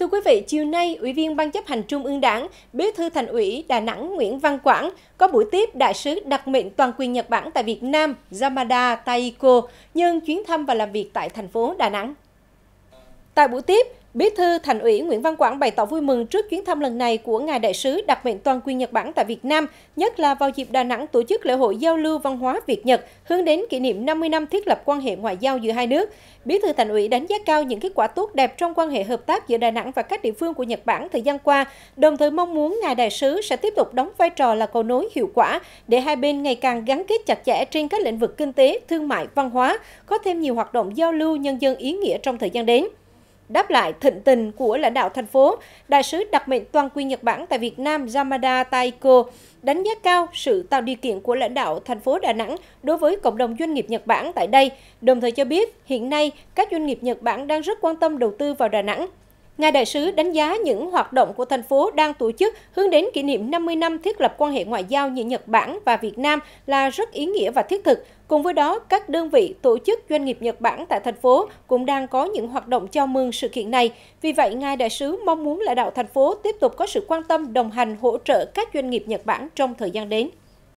Thưa quý vị, chiều nay, Ủy viên Ban chấp hành Trung ương Đảng, Bí thư Thành ủy Đà Nẵng Nguyễn Văn Quảng có buổi tiếp Đại sứ đặc mệnh toàn quyền Nhật Bản tại Việt Nam Yamada Taiko nhân chuyến thăm và làm việc tại thành phố Đà Nẵng. Tại buổi tiếp, Bí thư Thành ủy Nguyễn Văn Quảng bày tỏ vui mừng trước chuyến thăm lần này của ngài đại sứ đặc mệnh toàn quyền Nhật Bản tại Việt Nam, nhất là vào dịp Đà Nẵng tổ chức lễ hội giao lưu văn hóa Việt Nhật hướng đến kỷ niệm 50 năm thiết lập quan hệ ngoại giao giữa hai nước. Bí thư Thành ủy đánh giá cao những kết quả tốt đẹp trong quan hệ hợp tác giữa Đà Nẵng và các địa phương của Nhật Bản thời gian qua, đồng thời mong muốn ngài đại sứ sẽ tiếp tục đóng vai trò là cầu nối hiệu quả để hai bên ngày càng gắn kết chặt chẽ trên các lĩnh vực kinh tế, thương mại, văn hóa, có thêm nhiều hoạt động giao lưu nhân dân ý nghĩa trong thời gian đến đáp lại thịnh tình của lãnh đạo thành phố, đại sứ đặc mệnh toàn quyền Nhật Bản tại Việt Nam Yamada Taiko đánh giá cao sự tạo điều kiện của lãnh đạo thành phố Đà Nẵng đối với cộng đồng doanh nghiệp Nhật Bản tại đây, đồng thời cho biết hiện nay các doanh nghiệp Nhật Bản đang rất quan tâm đầu tư vào Đà Nẵng. Ngài đại sứ đánh giá những hoạt động của thành phố đang tổ chức hướng đến kỷ niệm 50 năm thiết lập quan hệ ngoại giao giữa Nhật Bản và Việt Nam là rất ý nghĩa và thiết thực. Cùng với đó, các đơn vị, tổ chức, doanh nghiệp Nhật Bản tại thành phố cũng đang có những hoạt động chào mừng sự kiện này. Vì vậy, Ngài đại sứ mong muốn lãnh đạo thành phố tiếp tục có sự quan tâm, đồng hành, hỗ trợ các doanh nghiệp Nhật Bản trong thời gian đến.